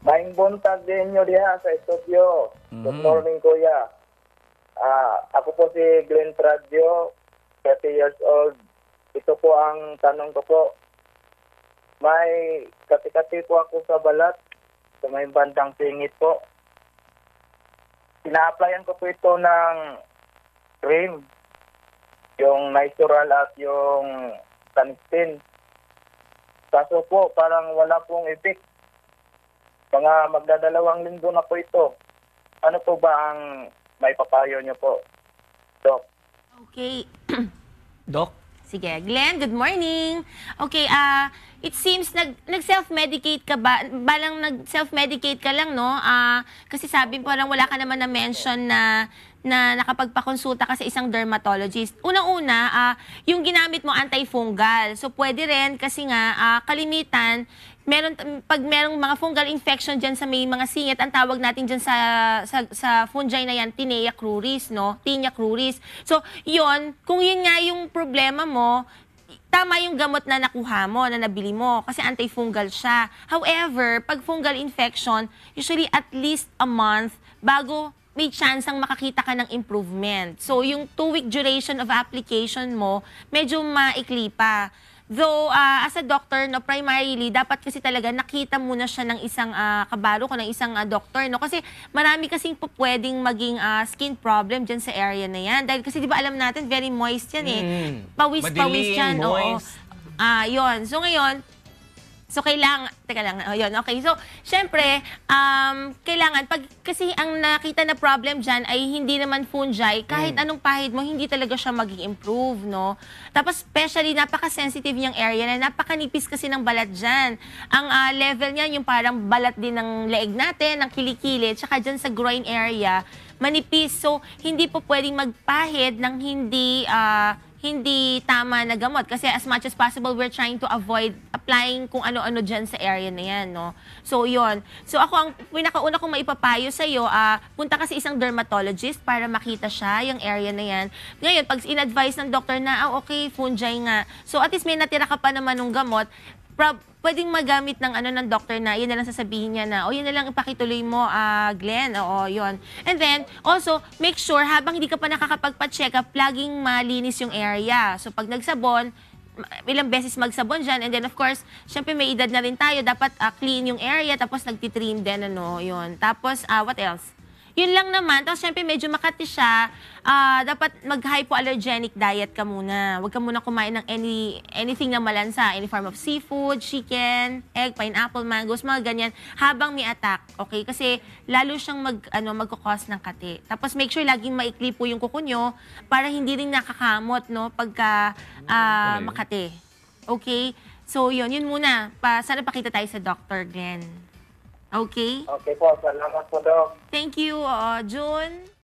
Maing buntag din nyo diha sa studio. Mm. Good mm-hmm. morning, kuya. Ah, ako po si Glenn Tradio, 30 years old. Ito po ang tanong ko po. May katikati po ako sa balat, sa may bandang singit po. Ina-applyan ko po ito ng cream, yung natural at yung sunscreen. Kaso po, parang wala pong effect mga magdadalawang linggo na po ito. Ano po ba ang may papayo niyo po, Doc? Okay. Doc? Sige. Glenn, good morning. Okay, ah... Uh, it seems nag, nag self-medicate ka ba? Balang nag self-medicate ka lang, no? Uh, kasi sabi po lang wala ka naman na mention na na nakapagpakonsulta ka sa isang dermatologist. Unang-una, uh, yung ginamit mo antifungal. So pwede rin kasi nga uh, kalimitan meron pag merong mga fungal infection diyan sa may mga singit, ang tawag natin diyan sa, sa sa fungi na yan, Tinea cruris, no? Tinea cruris. So, 'yon, kung 'yun nga yung problema mo, tama yung gamot na nakuha mo, na nabili mo, kasi antifungal siya. However, pag fungal infection, usually at least a month bago may chance ang makakita ka ng improvement. So, yung two-week duration of application mo, medyo maikli pa. Though, uh, as a doctor, no, primarily, dapat kasi talaga nakita muna siya ng isang uh, kabaro ko, ng isang uh, doctor. No? Kasi marami kasing pwedeng maging uh, skin problem dyan sa area na yan. Dahil kasi di ba alam natin, very moist yan eh. Hmm. Pawis-pawis mm. pawis yan. Moist. Uh, So ngayon, So, kailangan, teka lang, oh, yun, okay. So, syempre, um, kailangan, pag, kasi ang nakita na problem diyan ay hindi naman fungi, kahit mm. anong pahid mo, hindi talaga siya magi improve, no? Tapos specially napaka-sensitive niyang area na napakanipis kasi ng balat diyan Ang uh, level niya, yung parang balat din ng leeg natin, ng kilikili, tsaka diyan sa groin area, manipis. So, hindi po pwedeng magpahid ng hindi... Uh, hindi tama na gamot. Kasi as much as possible, we're trying to avoid applying kung ano-ano dyan sa area na yan, no? So, yon So, ako ang pinakauna kong maipapayo sa'yo, uh, punta kasi isang dermatologist para makita siya yung area na yan. Ngayon, pag in-advise ng doctor na, ah, okay, fungi nga. So, at least may natira ka pa naman ng gamot, prob pwedeng magamit ng ano ng doctor na yun na lang sasabihin niya na o yun na lang ipakituloy mo uh, Glenn oo yun and then also make sure habang hindi ka pa nakakapagpa-check up laging malinis yung area so pag nagsabon ilang beses magsabon dyan. And then, of course, syempre may edad na rin tayo. Dapat uh, clean yung area. Tapos, nagtitrim din, ano, yun. Tapos, uh, what else? Yun lang naman. Tapos syempre medyo makati siya. Ah, dapat mag-hypoallergenic diet ka muna. Huwag ka muna kumain ng any, anything na malansa. Any form of seafood, chicken, egg, pineapple, mangoes, mga ganyan. Habang may attack, okay? Kasi lalo siyang mag, ano, magkakos ng kati. Tapos make sure laging maikli po yung kuko nyo para hindi rin nakakamot, no? Pagka ah, makati. Okay? So, yun. Yun muna. Pa, sana pakita tayo sa Dr. Glenn. Okay? Okay po. Salamat po, Doc. Thank you, uh, June.